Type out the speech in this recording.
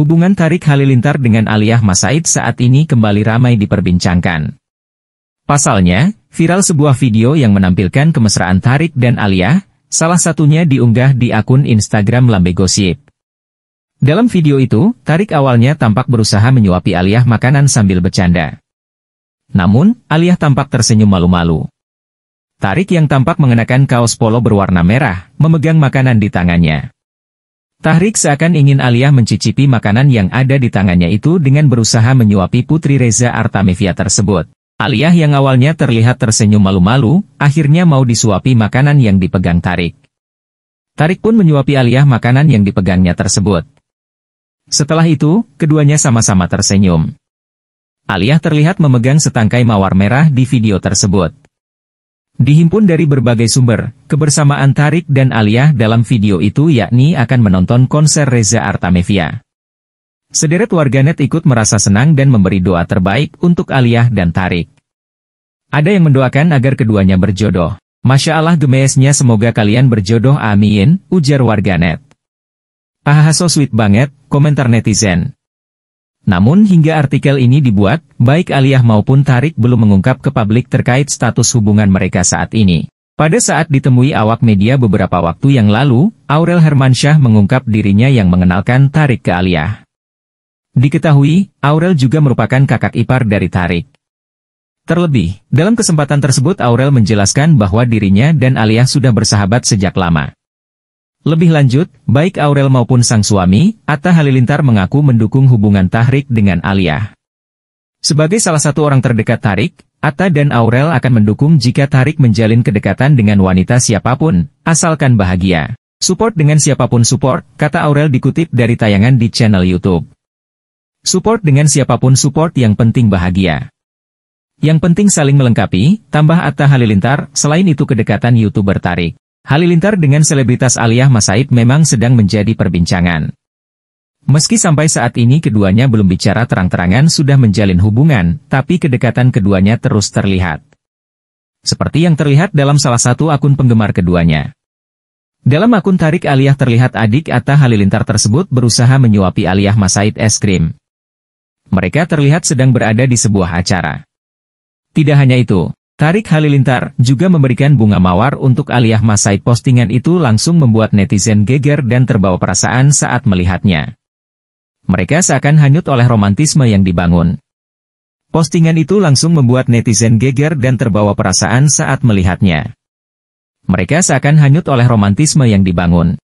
Hubungan Tarik Halilintar dengan Aliyah Masaid saat ini kembali ramai diperbincangkan. Pasalnya, viral sebuah video yang menampilkan kemesraan Tarik dan Aliyah, salah satunya diunggah di akun Instagram Lambe Gosip. Dalam video itu, Tarik awalnya tampak berusaha menyuapi Aliyah makanan sambil bercanda. Namun, Aliyah tampak tersenyum malu-malu. Tarik yang tampak mengenakan kaos polo berwarna merah, memegang makanan di tangannya. Tahrik seakan ingin Aliyah mencicipi makanan yang ada di tangannya itu dengan berusaha menyuapi Putri Reza Artamevia tersebut. Aliyah yang awalnya terlihat tersenyum malu-malu, akhirnya mau disuapi makanan yang dipegang Tarik. Tarik pun menyuapi Aliyah makanan yang dipegangnya tersebut. Setelah itu, keduanya sama-sama tersenyum. Aliyah terlihat memegang setangkai mawar merah di video tersebut. Dihimpun dari berbagai sumber, kebersamaan Tarik dan Aliyah dalam video itu yakni akan menonton konser Reza Artamevia. Sederet warganet ikut merasa senang dan memberi doa terbaik untuk Aliyah dan Tarik. Ada yang mendoakan agar keduanya berjodoh. Masya Allah gemesnya semoga kalian berjodoh amin, ujar warganet. Ahaha so sweet banget, komentar netizen. Namun hingga artikel ini dibuat, baik Aliyah maupun Tarik belum mengungkap ke publik terkait status hubungan mereka saat ini. Pada saat ditemui awak media beberapa waktu yang lalu, Aurel Hermansyah mengungkap dirinya yang mengenalkan Tarik ke Aliyah. Diketahui, Aurel juga merupakan kakak ipar dari Tarik. Terlebih, dalam kesempatan tersebut Aurel menjelaskan bahwa dirinya dan Aliyah sudah bersahabat sejak lama. Lebih lanjut, baik Aurel maupun sang suami, Atta Halilintar mengaku mendukung hubungan Tahrik dengan Alia. Sebagai salah satu orang terdekat Tarik, Atta dan Aurel akan mendukung jika Tarik menjalin kedekatan dengan wanita siapapun, asalkan bahagia. Support dengan siapapun support, kata Aurel dikutip dari tayangan di channel YouTube. Support dengan siapapun support yang penting bahagia. Yang penting saling melengkapi, tambah Atta Halilintar, selain itu kedekatan YouTuber Tarik. Halilintar dengan selebritas Aliyah Masaid memang sedang menjadi perbincangan. Meski sampai saat ini keduanya belum bicara terang-terangan sudah menjalin hubungan, tapi kedekatan keduanya terus terlihat. Seperti yang terlihat dalam salah satu akun penggemar keduanya. Dalam akun tarik Aliyah terlihat adik Atta Halilintar tersebut berusaha menyuapi Aliyah Masaid es krim. Mereka terlihat sedang berada di sebuah acara. Tidak hanya itu, Tarik Halilintar juga memberikan bunga mawar untuk Aliyah Masai postingan itu langsung membuat netizen geger dan terbawa perasaan saat melihatnya. Mereka seakan hanyut oleh romantisme yang dibangun. Postingan itu langsung membuat netizen geger dan terbawa perasaan saat melihatnya. Mereka seakan hanyut oleh romantisme yang dibangun.